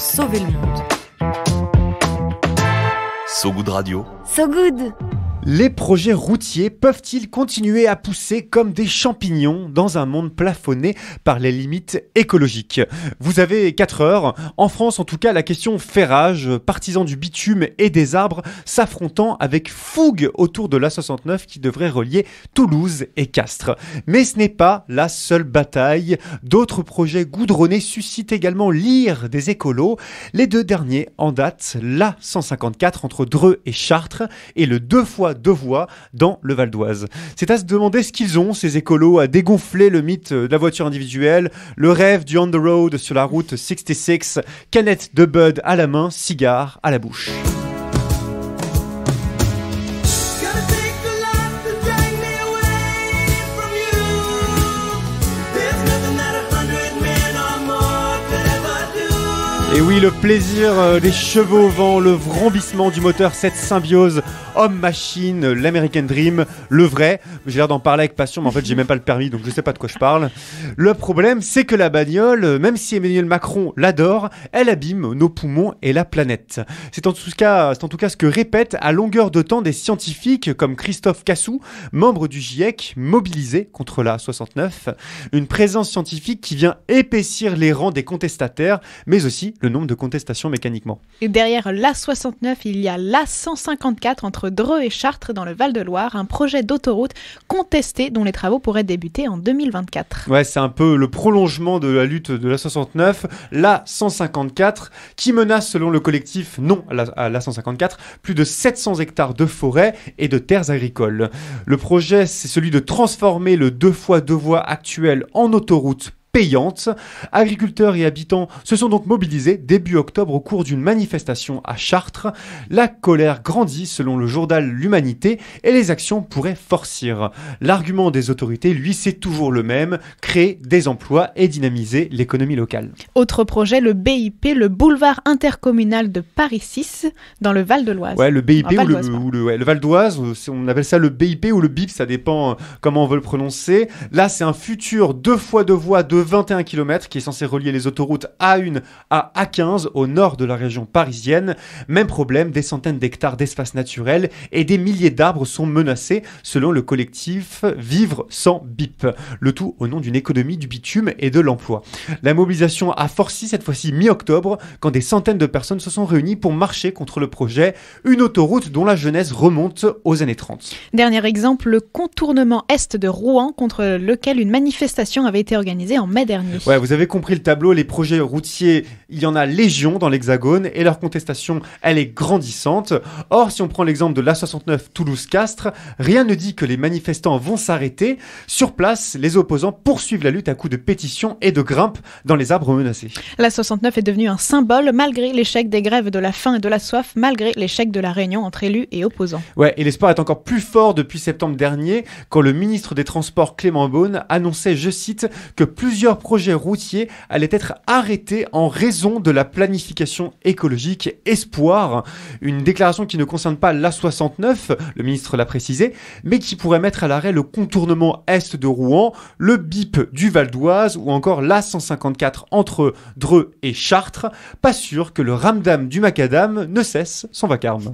sauver le monde. So Good Radio. So Good les projets routiers peuvent-ils continuer à pousser comme des champignons dans un monde plafonné par les limites écologiques Vous avez 4 heures. En France, en tout cas, la question ferrage, rage, partisans du bitume et des arbres s'affrontant avec fougue autour de l'A69 qui devrait relier Toulouse et Castres. Mais ce n'est pas la seule bataille. D'autres projets goudronnés suscitent également l'ire des écolos. Les deux derniers en date, l'A154 entre Dreux et Chartres et le deux fois deux voix, dans le Val d'Oise. C'est à se demander ce qu'ils ont, ces écolos, à dégonfler le mythe de la voiture individuelle, le rêve du on the road sur la route 66, canette de Bud à la main, cigare à la bouche. Et oui, le plaisir euh, des chevaux au vent, le vrombissement du moteur, cette symbiose homme-machine, l'American Dream, le vrai. J'ai l'air d'en parler avec passion, mais en fait, j'ai même pas le permis, donc je sais pas de quoi je parle. Le problème, c'est que la bagnole, euh, même si Emmanuel Macron l'adore, elle abîme nos poumons et la planète. C'est en tout cas, c'est en tout cas ce que répètent à longueur de temps des scientifiques comme Christophe Cassou, membre du GIEC, mobilisé contre la 69. Une présence scientifique qui vient épaissir les rangs des contestataires, mais aussi le nombre de contestations mécaniquement. Et derrière l'A69, il y a l'A154 entre Dreux et Chartres dans le Val-de-Loire, un projet d'autoroute contesté dont les travaux pourraient débuter en 2024. Ouais, c'est un peu le prolongement de la lutte de l'A69, l'A154, qui menace selon le collectif Non à l'A154 plus de 700 hectares de forêts et de terres agricoles. Le projet, c'est celui de transformer le 2 fois 2 voies actuel en autoroute payante. Agriculteurs et habitants se sont donc mobilisés début octobre au cours d'une manifestation à Chartres. La colère grandit selon le journal L'Humanité et les actions pourraient forcir. L'argument des autorités, lui, c'est toujours le même, créer des emplois et dynamiser l'économie locale. Autre projet, le BIP, le boulevard intercommunal de Paris 6 dans le Val de l'Oise. Ouais, le BIP ah, ou, le, le, ouais, le Val d'Oise, on appelle ça le BIP ou le BIP, ça dépend euh, comment on veut le prononcer. Là, c'est un futur deux fois deux voies, de 21 km qui est censé relier les autoroutes A1 à A15 au nord de la région parisienne. Même problème, des centaines d'hectares d'espace naturel et des milliers d'arbres sont menacés selon le collectif Vivre sans BIP. Le tout au nom d'une économie du bitume et de l'emploi. La mobilisation a forci cette fois-ci mi-octobre quand des centaines de personnes se sont réunies pour marcher contre le projet, une autoroute dont la jeunesse remonte aux années 30. Dernier exemple, le contournement est de Rouen contre lequel une manifestation avait été organisée en mai dernier. Ouais, vous avez compris le tableau, les projets routiers, il y en a légion dans l'Hexagone et leur contestation, elle est grandissante. Or, si on prend l'exemple de l'A69 Toulouse-Castres, rien ne dit que les manifestants vont s'arrêter. Sur place, les opposants poursuivent la lutte à coups de pétitions et de grimpes dans les arbres menacés. L'A69 est devenue un symbole malgré l'échec des grèves de la faim et de la soif, malgré l'échec de la réunion entre élus et opposants. Ouais, et l'espoir est encore plus fort depuis septembre dernier quand le ministre des Transports Clément Beaune annonçait, je cite, que plusieurs plusieurs projets routiers allaient être arrêtés en raison de la planification écologique Espoir. Une déclaration qui ne concerne pas l'A69, le ministre l'a précisé, mais qui pourrait mettre à l'arrêt le contournement Est de Rouen, le BIP du Val d'Oise ou encore l'A154 entre Dreux et Chartres. Pas sûr que le ramdam du macadam ne cesse son vacarme.